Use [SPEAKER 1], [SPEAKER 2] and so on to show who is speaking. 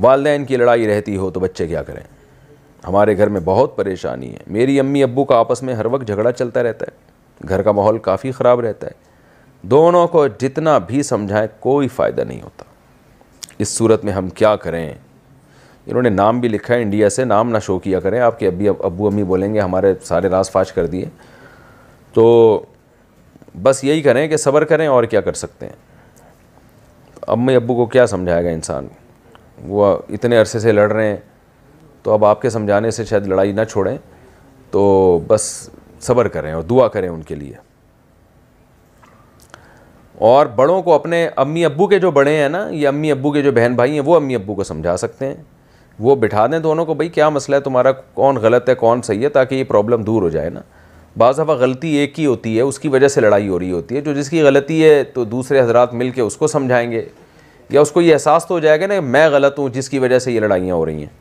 [SPEAKER 1] वालदेन की लड़ाई रहती हो तो बच्चे क्या करें हमारे घर में बहुत परेशानी है मेरी अम्मी अबू का आपस में हर वक्त झगड़ा चलता रहता है घर का माहौल काफ़ी ख़राब रहता है दोनों को जितना भी समझाएं कोई फ़ायदा नहीं होता इस सूरत में हम क्या करें इन्होंने नाम भी लिखा है इंडिया से नाम ना शो किया करें आपके अभी अबू अम्मी बोलेंगे हमारे सारे रास फाश कर दिए तो बस यही करें कि सब्र करें और क्या कर सकते हैं अम्मी अबू को क्या समझाएगा इंसान वो इतने अरसे से लड़ रहे हैं तो अब आपके समझाने से शायद लड़ाई ना छोड़ें तो बस सब्र करें और दुआ करें उनके लिए और बड़ों को अपने अम्मी अब्बू के जो बड़े हैं ना ये अम्मी अब्बू के जो बहन भाई हैं वो अम्मी अब्बू को समझा सकते हैं वो बिठा दें दोनों को भाई क्या मसला है तुम्हारा कौन गलत है कौन सही है ताकि ये प्रॉब्लम दूर हो जाए ना बाज़ दफ़ा गलती एक ही होती है उसकी वजह से लड़ाई हो रही होती है जो जिसकी गलती है तो दूसरे हजरात मिल के उसको समझाएंगे या उसको ये एहसास तो हो जाएगा ना मैं गलत हूँ जिसकी वजह से ये लड़ाइयाँ हो रही हैं